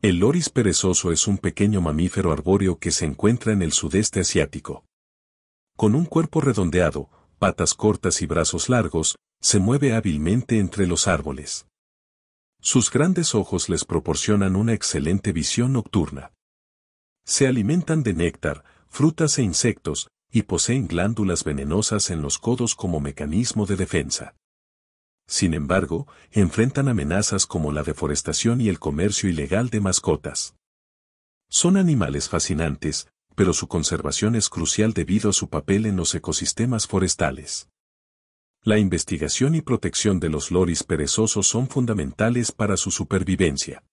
El loris perezoso es un pequeño mamífero arbóreo que se encuentra en el sudeste asiático. Con un cuerpo redondeado, patas cortas y brazos largos, se mueve hábilmente entre los árboles. Sus grandes ojos les proporcionan una excelente visión nocturna. Se alimentan de néctar, frutas e insectos, y poseen glándulas venenosas en los codos como mecanismo de defensa. Sin embargo, enfrentan amenazas como la deforestación y el comercio ilegal de mascotas. Son animales fascinantes, pero su conservación es crucial debido a su papel en los ecosistemas forestales. La investigación y protección de los loris perezosos son fundamentales para su supervivencia.